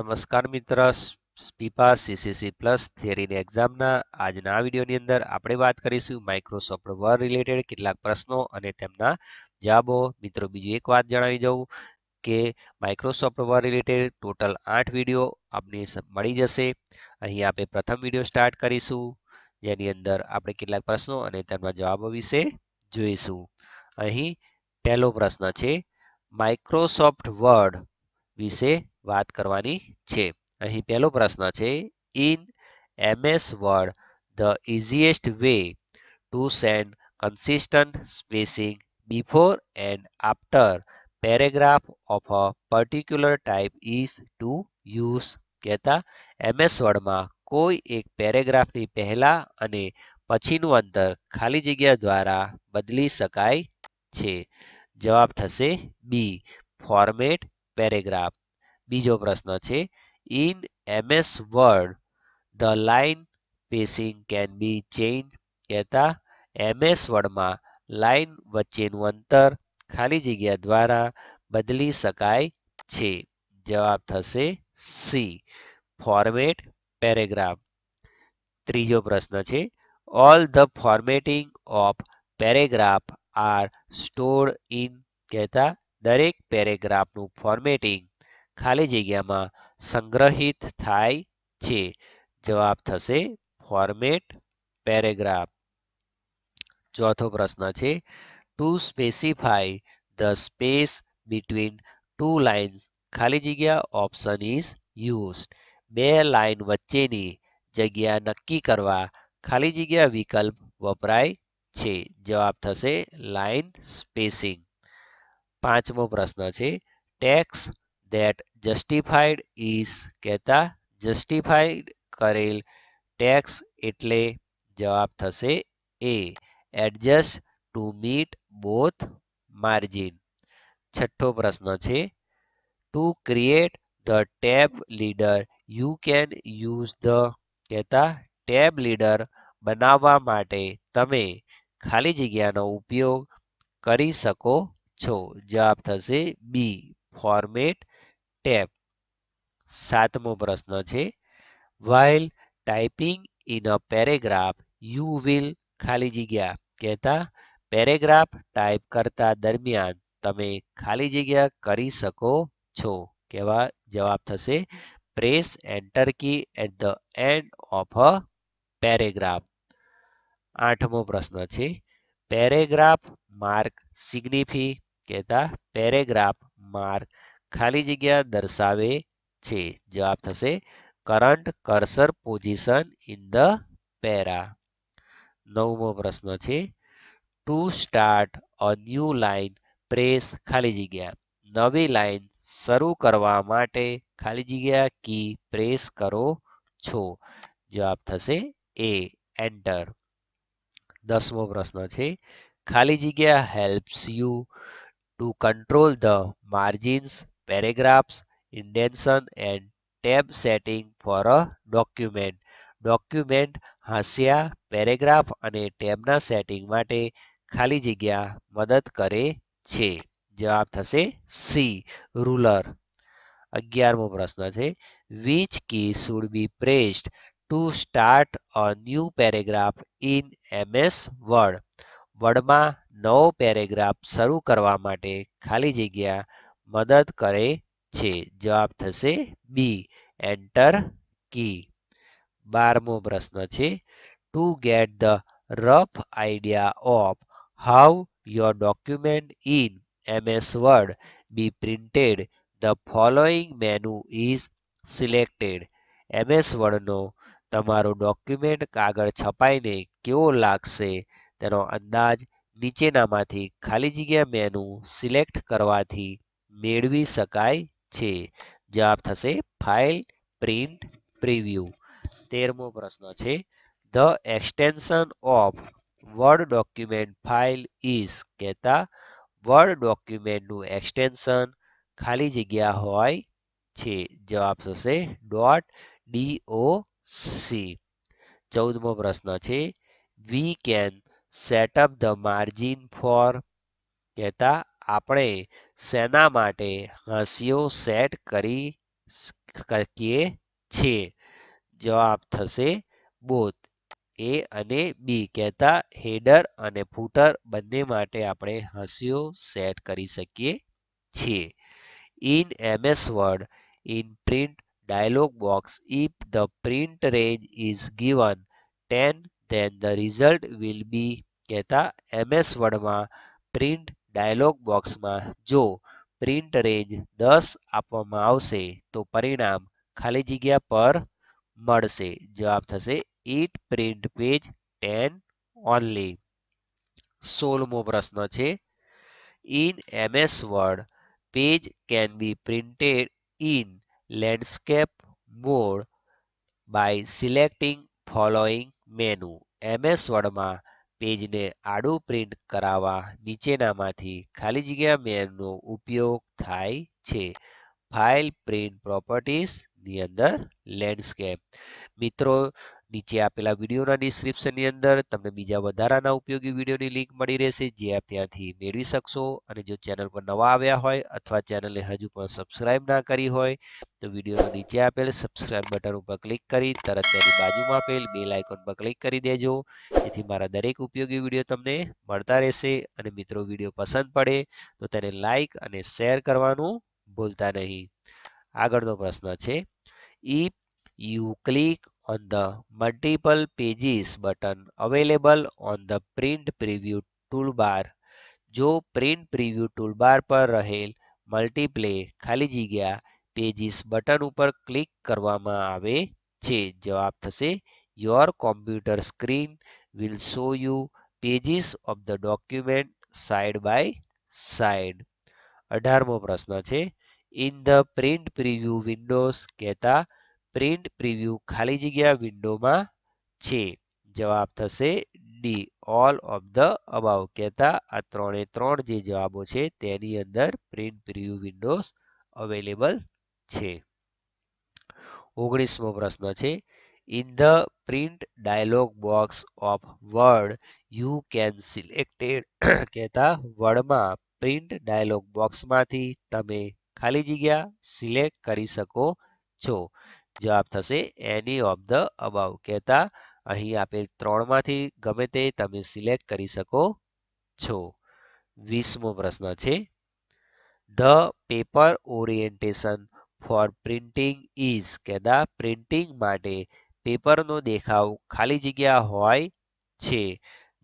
નમસ્કાર મિત્ર SPIPA CCC plus થિયરીની એક્ઝામના આજના વિડીયોની અંદર આપણે વાત કરીશું માઇક્રોસોફ્ટ વર્ડ રિલેટેડ કેટલાક પ્રશ્નો અને તેમના જવાબો મિત્રો બીજું એક વાત જણાવી દઉં કે માઇક્રોસોફ્ટ વર્ડ રિલેટેડ ટોટલ આઠ વિડીયો આપને મળી જશે અહીં આપણે પ્રથમ વિડીયો સ્ટાર્ટ કરીશું જેની અંદર આપણે કેટલાક પ્રશ્નો અને તેમના જવાબો વિશે જોઈશું અહીં પહેલો પ્રશ્ન છે માઇક્રોસોફ્ટ વર્ડ વિશે વાત કરવાની છે અહીં પહેલો પ્રશ્ન છે in MS Word the easiest way to send consistent spacing before and after paragraph of a particular type is to use કહેતા એમએસ વર્ડમાં કોઈ એક પેરેગ્રાફની પહેલાં અને પછીનું અંતર ખાલી જગ્યા દ્વારા બદલી શકાય છે જવાબ થશે બી ફોર્મેટ પેરેગ્રાફ બીજો પ્રશ્ન છે in MS Word the line spacing can be change કહેતા એમએસ વર્ડમાં લાઇન વચ્ચેનું અંતર ખાલી જગ્યા દ્વારા બદલી શકાય છે જવાબ થશે સી ફોર્મેટ પેરેગ્રાફ ત્રીજો પ્રશ્ન છે all the formatting of paragraph are stored in કહેતા દરેક પેરેગ્રાફનું ફોર્મેટિંગ ખાલી જગ્યામાં સંગ્રહિત થાય છે જવાબ થશે ફોર્મેટ પેરેગ્રાફ ચોથો પ્રશ્ન છે to specify the space between two lines ખાલી જગ્યા ઓપ્શન ઇઝ યુઝ બે લાઇન વચ્ચેની જગ્યા નક્કી કરવા ખાલી જગ્યા વિકલ્પ વપરાય છે જવાબ થશે લાઇન સ્પેસિંગ પાંચમો પ્રશ્ન છે ટેક્સ that justified is કહેતા justified કરેલ tax એટલે જવાબ થશે એ adjust to meet both margin છઠ્ઠો પ્રશ્ન છે to create the tab leader you can use the કહેતા tab leader બનાવવા માટે તમે ખાલી જગ્યાનો ઉપયોગ કરી શકો છો જવાબ થશે બી ફોર્મેટ ટેપ સાતમો પ્રશ્ન છે while typing in a paragraph you will ખાલી જગ્યા કહેતા પેરેગ્રાફ ટાઈપ કરતા દરમિયાન તમે ખાલી જગ્યા કરી શકો છો કેવા જવાબ થશે press enter key at the end of a paragraph આઠમો પ્રશ્ન છે પેરેગ્રાફ માર્ક સિગ્નિફી કહેતા પેરેગ્રાફ માર્ક ખાલી જગ્યા દર્શાવે છે જવાબ થશે current cursor position in the para નવમો પ્રશ્ન છે to start a new line press ખાલી જગ્યા નવી લાઇન શરૂ કરવા માટે ખાલી જગ્યા કી પ્રેસ કરો છો જવાબ થશે એ એન્ટર દસમો પ્રશ્ન છે ખાલી જગ્યા helps you to control the margins paragraphs, indentation and tab setting for a document. Document હાંસિયા પેરેગ્રાફ અને ટેબના સેટિંગ માટે ખાલી જગ્યા મદદ કરે છે જવાબ થશે સી રૂલર અગિયારમો પ્રશ્ન છે which key should be pressed to start a new paragraph in MS Word વર્ડમાં નવો પેરેગ્રાફ શરૂ કરવા માટે ખાલી જગ્યા મદદ કરે છે જવાબ થશે બી એન્ટર કી બારમો પ્રશ્ન છે to get the rough idea of how your document in MS Word be printed the following menu is selected MS વર્ડનો તમારો ડોક્યુમેન્ટ કાગળ છપાઈને કેવો લાગશે તેનો અંદાજ નીચેનામાંથી ખાલી જગ્યા મેનુ સિલેક્ટ કરવાથી મેળવી શકાય છે જવાબ થશે ફાઇલ પ્રિન્ટ પ્રિવ્યુ તેરમો પ્રશ્ન છે the extension of Word document file is કહેતા વર્ડ ડોક્યુમેન્ટનું એક્સટેન્શન ખાલી જગ્યા હોય છે જવાબ થશે ડોટ ડીઓ સી ચૌદમો પ્રશ્ન છે we can set up the margin for કહેતા આપણે શેના માટે હાંસિયો સેટ કરી શકીએ છીએ જવાબ થશે બોથ એ અને બી કહેતા હેડર અને ફૂટર બંને માટે આપણે હસીઓ સેટ કરી શકીએ છીએ in MS Word in print dialog box if the print range is given ten then the result will be કહેતા એમએસ વર્ડમાં પ્રિન્ટ ડાયલોગ બોક્સમાં જો પ્રિન્ટ રેન્જ દસ આપવામાં આવશે તો પરિણામ ખાલી જગ્યા પર મળશે જવાબ થશે it print page ten only સોળમો પ્રશ્ન છે in MS Word page can be printed in landscape mode by selecting following menu MS વર્ડમાં પેજને આડું પ્રિન્ટ કરાવવા નીચેનામાંથી ખાલી જગ્યા મેનનો ઉપયોગ થાય છે ફાઇલ પ્રિન્ટ પ્રોપર્ટીઝની અંદર લેન્ડસ્કેપ મિત્રો નીચે આપેલા વિડીયોના ડિસ્ક્રિપ્શનની અંદર તમને બીજા વધારાના ઉપયોગી વિડીયોની લિંક મળી રહેશે જે આપ ત્યાંથી મેળવી શકશો અને જો ચેનલ પર નવા આવ્યા હોય અથવા ચેનલને હજુ પણ સબસ્ક્રાઇબ ના કરી હોય તો વિડીયોનો નીચે આપેલ સબસ્ક્રાઇબ બટન ઉપર ક્લિક કરી તરત તેની બાજુમાં આપેલ બે આઇકોન પર ક્લિક કરી દેજો જેથી મારા દરેક ઉપયોગી વિડીયો તમને મળતા રહેશે અને મિત્રો વિડીયો પસંદ પડે તો તેને લાઇક અને શેર કરવાનું ભૂલતા નહીં આગળનો પ્રશ્ન છે if you click on the multiple pages button available on the print preview toolbar. જો પ્રિન્ટ પ્રિવ્યુ ટૂલબાર પર રહેલ મલ્ટીપ્લે ખાલી જગ્યા પેજીસ બટન ઉપર ક્લિક કરવામાં આવે છે જવાબ થશે your computer screen will show you pages of the document side by side અઢારમો પ્રશ્ન છે in the print preview windows કહેતા પ્રિન્ટ પ્રિવ્યુ ખાલી જગ્યા વિન્ડોમાં છે જવાબ થશે D all of the above કહેતા આ ત્રણે ત્રણ જે જવાબો છે તેની અંદર પ્રિન્ટ પ્રિવ્યુ વિન્ડોઝ અવેલેબલ છે ઓગણીસમો પ્રશ્ન છે in the print dialog box of Word you can selected કહેતા વર્ડમાં પ્રિન્ટ ડાયલોગ બોક્સમાંથી તમે ખાલી જગ્યા સિલેક્ટ કરી શકો છો જવાબ થશે એની ઓફ ધ અબાવ કહેતા અહીં આપેલ ત્રણમાંથી ગમે તે તમે સિલેક્ટ કરી શકો છો વીસમો પ્રશ્ન છે the paper orientation for printing is કહેતા પ્રિન્ટિંગ માટે પેપરનો દેખાવ ખાલી જગ્યા હોય છે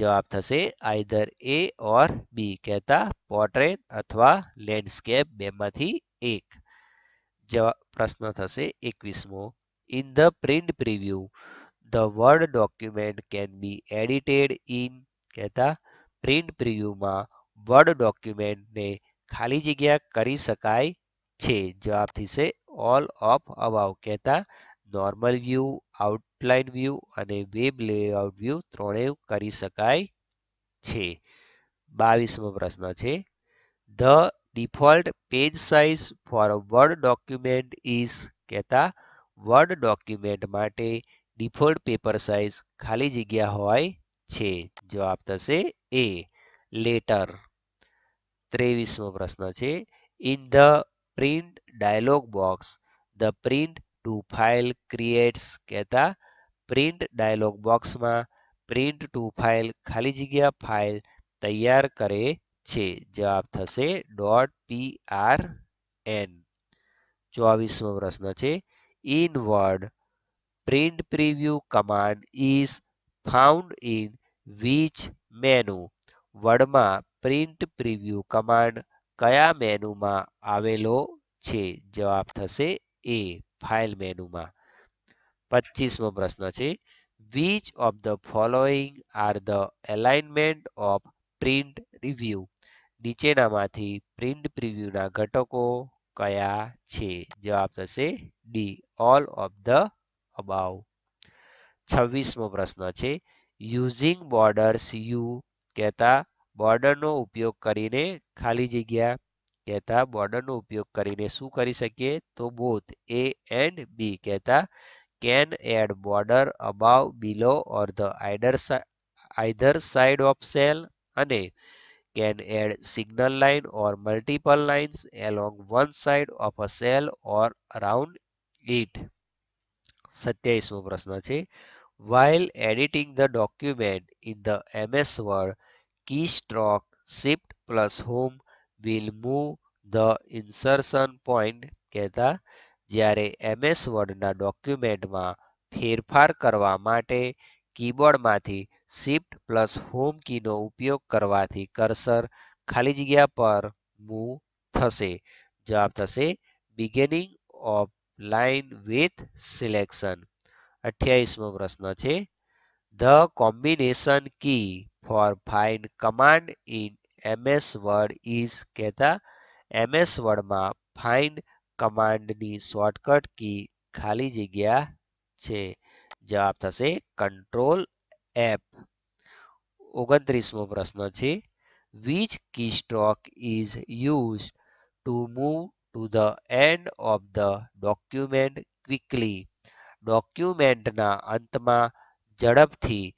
જવાબ થશે આઈધર એ ઓર બી કહેતા પોર્ટ્રેટ અથવા લેન્ડસ્કેપ બેમાંથી એક જવાબ પ્રશ્ન થશે એકવીસમો in the print preview the Word document can be edited in કહેતા પ્રિન્ટ પ્રિવ્યુમાં વર્ડ ડોક્યુમેન્ટને ખાલી જગ્યા કરી શકાય છે જવાબ થશે ઓલ ઓફ અવાવ કહેતા નોર્મલ વ્યૂ આઉટલાઇન વ્યૂ અને વેબ લેઆઉટ વ્યૂ ત્રણેય કરી શકાય છે બાવીસમો પ્રશ્ન છે the default page size for Word document is કહેતા વર્ડ ડોક્યુમેન્ટ માટે ડિફોલ્ટ પેપર સાઇઝ ખાલી જગ્યા હોય છે જવાબ થશે એ લેટર ત્રેવીસમો પ્રશ્ન છે in the print dialog box the print to file creates કહેતા પ્રિન્ટ ડાયલોગ બોક્સમાં પ્રિન્ટ ટુ ફાઇલ ખાલી જગ્યા ફાઇલ તૈયાર કરે છે જવાબ થશે ડોટ પી આર એન ચોવીસમો પ્રશ્ન છે in Word print preview command is found in which menu વર્ડમાં પ્રિન્ટ પ્રિવ્યુ કમાન્ડ કયા મેનુમાં આવેલો છે જવાબ થશે એ ફાઇલ મેનુમાં પચીસમો પ્રશ્ન છે which of the following are the alignment of print review નીચેનામાંથી પ્રિન્ટ પ્રિવ્યુના ઘટકો કયા છે જવાબ થશે D all of the above છવ્વીસમો પ્રશ્ન છે યુઝિંગ બોર્ડર્સ યુ કહેતા બોર્ડરનો ઉપયોગ કરીને ખાલી જગ્યા કહેતા બોર્ડરનો ઉપયોગ કરીને શું કરી શકીએ તો બોથ એ એન્ડ બી કહેતા can add border above below or the either either side of cell અને can add signal line or multiple lines along one side of a cell or around it. 27મો પ્રશ્ન છે while editing the document in the MS Word keystroke shift plus home will move the insertion point કહેતા જ્યારે MS Word ના ડોક્યુમેન્ટમાં ફેરફાર કરવા માટે કીબોર્ડમાંથી શિફ્ટ પ્લસ હોમ કીનો ઉપયોગ કરવાથી કર્સર ખાલી જગ્યા પર મૂવ થશે જવાબ થશે beginning of line with selection અઠ્યાવીસમો પ્રશ્ન છે the combination key for find command in MS Word is કહેતા એમએસ વર્ડમાં ફાઇન્ડ કમાન્ડની શોર્ટકટ કી ખાલી જગ્યા છે જવાબ થશે કંટ્રોલ એપ ઓગણત્રીસમો પ્રશ્ન છે which key stroke is use to move to the end of the document quickly ડોક્યુમેન્ટના અંતમાં ઝડપથી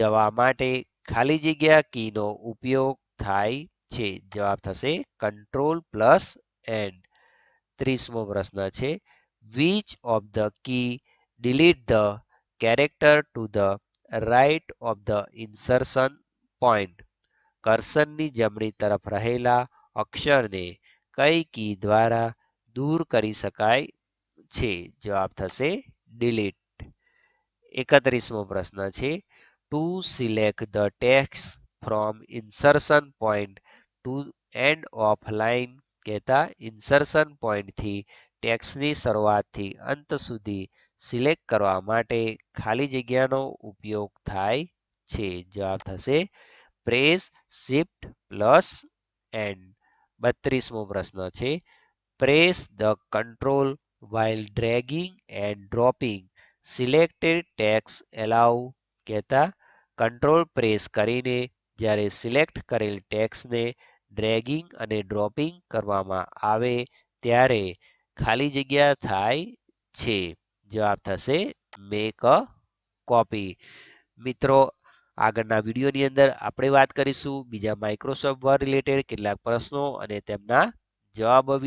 જવા માટે ખાલી જગ્યા કીનો ઉપયોગ થાય છે જવાબ થશે કંટ્રોલ પ્લસ એન્ડ ત્રીસમો પ્રશ્ન છે which of the key delete the character to the right of the insertion point કર્સરની જમણી તરફ રહેલા અક્ષરને કઈ કી દ્વારા દૂર કરી શકાય છે જવાબ થશે ડિલીટ એકત્રીસમો પ્રશ્ન છે to select the text from insertion point to end of line કહેતા ઇન્સર્શન પોઈન્ટથી ટેક્સની શરૂઆતથી અંત સુધી સિલેક્ટ કરવા માટે ખાલી જગ્યાનો ઉપયોગ થાય છે જવાબ થશે પ્રેસ શિફ્ટ પ્લસ એન્ડ બત્રીસમો પ્રશ્ન છે press the control while dragging and dropping selected text allow કહેતા કંટ્રોલ પ્રેસ કરીને જ્યારે સિલેક્ટ કરેલ ટેક્સને ડ્રેગિંગ અને ડ્રોપિંગ કરવામાં આવે ત્યારે ખાલી જગ્યા થાય છે જવાબ થશે મેક અ કોપી મિત્રો આગળના વિડીયોની અંદર આપણે વાત કરીશું બીજા માઇક્રોસોફ્ટ વર્ડ રિલેટેડ કેટલાક પ્રશ્નો અને તેમના જવાબો